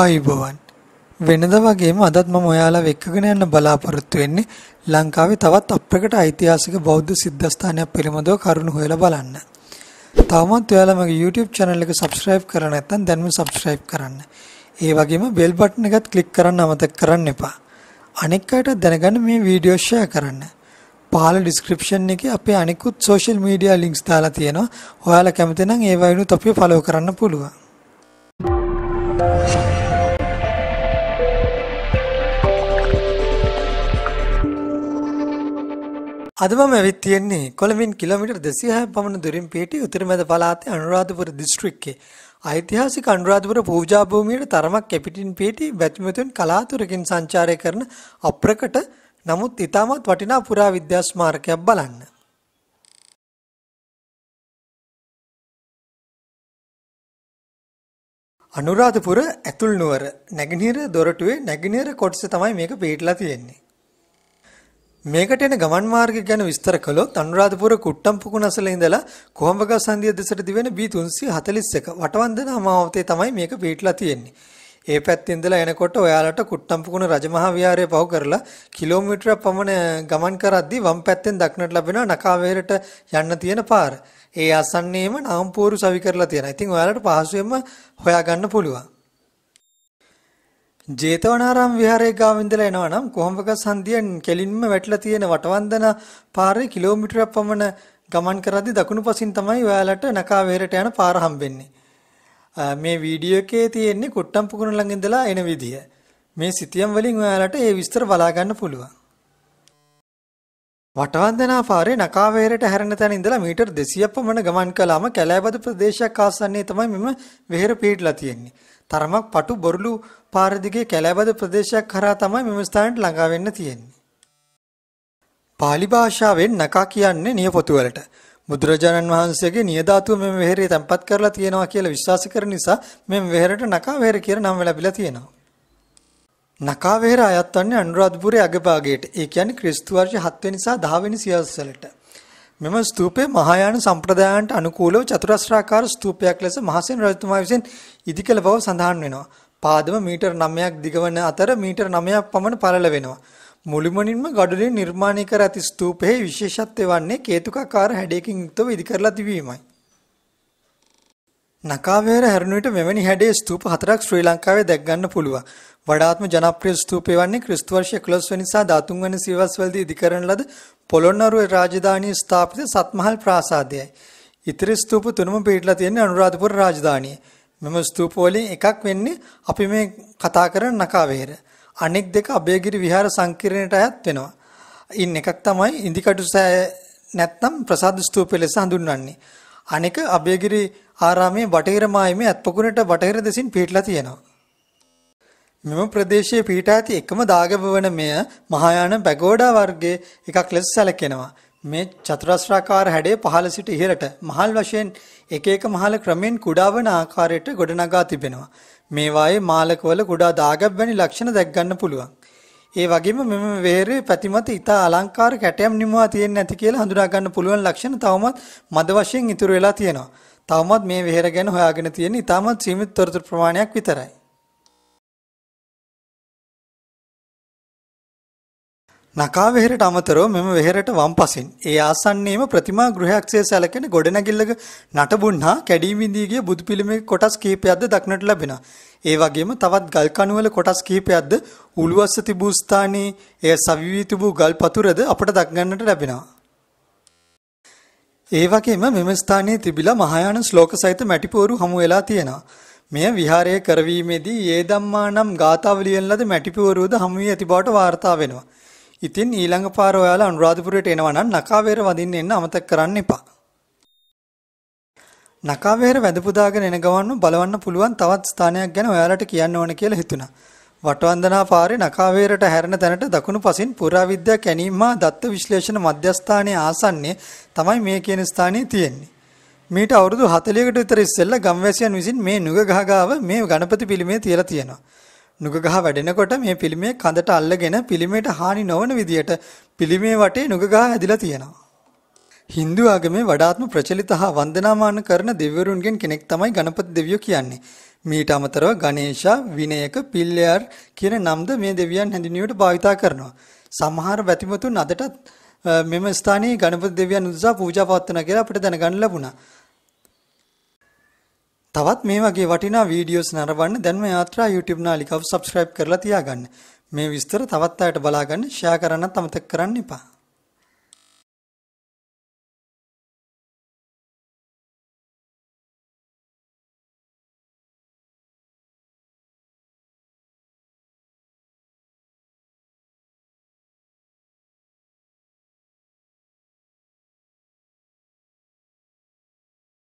ආයුබෝවන් වෙනද වගේම අදත් මම ඔයාලා එක්කගෙන යන්න බලාපොරොත්තු වෙන්නේ ලංකාවේ තවත් අප්‍රකට ඓතිහාසික බෞද්ධ සිද්ධස්ථානයක් පිළිබඳව කරුණු හොයලා බලන්න. තවමත් ඔයාලා මගේ YouTube channel එක subscribe කරලා නැත්නම් දැන්ම subscribe කරන්න. ඒ වගේම bell button එකත් click කරන්න අමතක කරන්න එපා. අනෙක් අයට දැනගන්න මේ වීඩියෝ share කරන්න. පහළ description එකේ අපේ අනිකුත් social media links දාලා තියෙනවා. ඔයාලා කැමති නම් ඒ වයිනුත් අපිව follow කරන්න පුළුවන්. Thank you අද මම ඇවිත් තියෙන්නේ කොළඹින් කිලෝමීටර් 260ක් පමණ දුරින් පිහිටි උතුරුමැද පළාතේ අනුරාධපුර දිස්ත්‍රික්කයේ ඓතිහාසික අනුරාධපුර පූජා භූමියට තරමක් කැපිටින් පිහිටි බැතිමතුන් කලාතුරකින් සංචාරය කරන අප්‍රකට නමුත් ඉතාමත් වටිනා පුරාවිද්‍යා ස්මාරකයක් බලන්න. අනුරාධපුර ඇතුල් නුවර නැගිනහිර දොරටුවේ නැගිනහිර කොටස තමයි මේක පිහිටලා තියෙන්නේ. මේකට එන ගමන් මාර්ගය ගැන විස්තර කළොත් අනුරාධපුර කුට්ටම්පුකුණසල ඉඳලා කොහඹගහ සංදිය දෙසට දිවෙන B341 වටවන්දනා මාවතේ තමයි මේක පිටලා තියෙන්නේ. ඒ පැත්තේ ඉඳලා එනකොට ඔයාලට කුට්ටම්පුකුණ රජමහා විහාරය පහු කරලා කිලෝමීටරක් පමණ ගමන් කරද්දී වම් පැත්තෙන් දක්නට ලැබෙන නකාවේරට යන්න තියෙන පාර. ඒ ආසන්නයේම නාම්පෝරු සවි කරලා තියෙනවා. ඉතින් ඔයාලට පහසුවෙන්ම හොයාගන්න පුළුවන්. ජේතවනාරාම විහාරයේ ගාව ඉඳලා එනවනම් කොහොඹක සන්දියෙන් කෙලින්ම වැටලා තියෙන වටවන්දන පාරේ කිලෝමීටරයක් පමණ ගමන් කරද්දී දකුණුපසින් තමයි ඔයාලට නකාවේරට යන පාර හම්බෙන්නේ. මේ වීඩියෝ එකේ තියෙන්නේ කුට්ටම් පුකුණ ළඟ ඉඳලා එන විදිය. මේ සිතියම් වලින් ඔයාලට ඒ විස්තර බලා ගන්න පුළුවන්. වටවන්දනා පාරේ නකාවේරට හැරෙන තැන ඉඳලා මීටර් 200ක් පමණ ගමන් කළාම කැලෑබද ප්‍රදේශයක් ආසන්නයේ තමයි මෙම වෙහෙර පිහිටලා තියෙන්නේ. තරමක් පටු බොරළු පාර දිගේ කැලෑබද ප්‍රදේශයක් කරා තමයි මෙම ස්ථානට ළඟා වෙන්න තියෙන්නේ. pāli භාෂාවෙන් නකා කියන්නේ නියපොතු වලට. බුදුරජාණන් වහන්සේගේ නියධාතුව මෙම වෙහෙරේ තැම්පත් කරලා තියෙනවා කියලා විශ්වාස කරන නිසා මෙම වෙහෙරට නකා වෙහෙර කියන නම ලැබිලා තියෙනවා. නකා වෙහෙර අයත් වන්නේ අනුරාධපුරයේ අගභාගයට. ඒ කියන්නේ ක්‍රිස්තු වර්ෂ 7 වෙනි සහ 10 වෙනි සියවසලට. මෙම ස්තූපය මහායාන සම්ප්‍රදායන්ට අනුකූලව චතුරස්‍රාකාර ස්තූපයක් ලෙස මහසෙන් රජතුමා විසින් ඉදි කළ බව සඳහන් වෙනවා. පාදම මීටර් 9ක් දිගවන අතර මීටර් 9ක් පමණ පළල වෙනවා. මුළුමනින්ම ගඩොලින් නිර්මාණය කර ඇති ස්තූපයේ විශේෂත්වය වන්නේ කේතුකාකාර හැඩයකින් යුක්තව ඉදි කරලා තිබීමයි. නකාවේර හැරුණ විට මෙවැනි හැඩයේ ස්තූප හතරක් ශ්‍රී ලංකාවේ දැක් ගන්න පුළුවන්. වඩාත්ම ජනප්‍රිය ස්තූපය වන්නේ ක්‍රිස්තු වර්ෂ 11 වෙනි සහ 13 වෙනි සියවස්වලදී ඉදිකරන ලද පොළොන්නරුවේ රාජධානියේ ස්ථාපිත සත්මහල් ප්‍රාසාදයයි. ඉතිරි ස්තූප තුනම පිටලා තියෙන්නේ අනුරාධපුර රාජධානියේ. මෙම ස්තූප එකක් වෙන්නේ අපි මේ කතා කරන නකාවේර. අනෙක් දෙක අබේගිරි විහාර සංකීර්ණයට අයත් වෙනවා. ඉන් එකක් තමයි ඉන්දිකටු සෑ නැත්නම් ප්‍රසාද ස්තූපය ලෙස හඳුන්වන්නේ. අනෙක අබේගිරි ආරාමයේ බටහිර මායිමේ අත්පොකුණට බටහිර දෙසින් පිහිටලා තියෙනවා. මෙම ප්‍රදේශයේ පිහිටා ඇති එකම දාගැබ වන මෙය මහායාන පැගෝඩා වර්ගයේ එකක් ලෙස සැලකෙනවා. මේ චතුරස්‍රාකාර හැඩය පහළ සිට ඉහළට මහල් වශයෙන් එක එක මහල ක්‍රමෙන් කුඩා වන ආකාරයට ගොඩනගා තිබෙනවා. මේ වායේ මාලකවල කුඩා දාගැබ් වැනි ලක්ෂණ දැක් ගන්න පුළුවන්. ඒ වගේම මෙම වේරේ පැතිමත ඉතා අලංකාර කැටයම් නිමවා තියෙන්නේ නැති කියලා හඳුනා ගන්න පුළුවන් ලක්ෂණ තවමත් මද වශයෙන් ඉතුරු වෙලා තියෙනවා. තවමත් මේ වෙහෙර ගැන හොයාගෙන තියෙන ඉතාමත් සීමිත තොරතුරු ප්‍රමාණයක් විතරයි. නකා වෙහෙරට අමතරව මෙම වෙහෙරට වම්පසින් ඒ ආසන්නයේම ප්‍රතිමා ගෘහයක්සේ සැලකෙන ගොඩනැගිල්ලක නටබුන්හා කැඩී මිදී ගිය බුදු පිළිමේ කොටස් කිහිපයක්ද දක්නට ලැබෙනවා. ඒ වගේම තවත් ගල් කණුවල කොටස් කිහිපයක්ද උළුවස්ස තිබූ ස්ථානයේ එය සවිවී තිබූ ගල් පතුරද අපට දක්ගන්නට ලැබෙනවා. ඒ වගේම මෙම ස්ථානයේ තිබිලා මහායාන ශ්ලෝක සහිත මැටිපෝරු හමු වෙලා තියෙනවා. මෙය විහාරයේ කරවීමේදී ඒ ධම්මා නම් ගාථාවලියෙන් ලද මැටිපෝරුවද හමු වී ඇති බවට වාර්තා වෙනවා. ඉතින් ඊළඟ පාර ඔයාලා අනුරාධපුරයට එනවා නම් නකාවේර වදින්න එන්න අමතක කරන්න එපා. නකාවේර වැඳ පුදාගෙන එන ගමන්ම බලවන්න පුළුවන් තවත් ස්ථානයක් ගැන ඔයාලට කියන්න ඕන කියලා හිතුණා. වටවන්දනා පාරේ නකාවේරට හැරෙන තැනට දකුණු පසින් පුරාවිද්‍යා කැණීම් හා දත්ත විශ්ලේෂණ මධ්‍යස්ථානයේ ආසන්නයේ තමයි මේ කියන ස්ථානය තියෙන්නේ. මීට අවුරුදු 40කට විතර ඉස්සෙල්ලා ගම්වැසියන් විසින් මේ නුගගහගාව මේ ගණපති පිළිමේ තියලා තියෙනවා. නුගගහ වැඩෙනකොට මේ පිළිමේ කඳට අල්ලගෙන පිළිමේට හානි නොවන විදියට පිළිමේ වටේ නුගගහ ඇදිලා තියෙනවා. Hindu ආගමේ වඩාත්ම ප්‍රචලිත හා වන්දනාමාන කරන දෙවිවරුන්ගෙන් කෙනෙක් තමයි ගණපති දෙවියෝ කියන්නේ. මීට අමතරව ගණේෂා විනයක පිල්ලයර් කියන නම්ද මේ දෙවියන් හැඳින්වීමට භාවිතා කරනවා. සමහර බැතිමතුන් අදටත් මෙම ස්ථානයේ ගණපති දෙවියන් උදෙසා පූජා පවත්වන කියලා අපිට දැනගන්න ලැබුණා. තවත් මේ වගේ වටිනා වීඩියෝස් නරඹන්න දැන් මේ යාත්‍රා YouTube නාලිකාව subscribe කරලා තියාගන්න. මේ විස්තර තවත් අයට බලාගන්න, share කරන්නත් අමතක කරන්න එපා.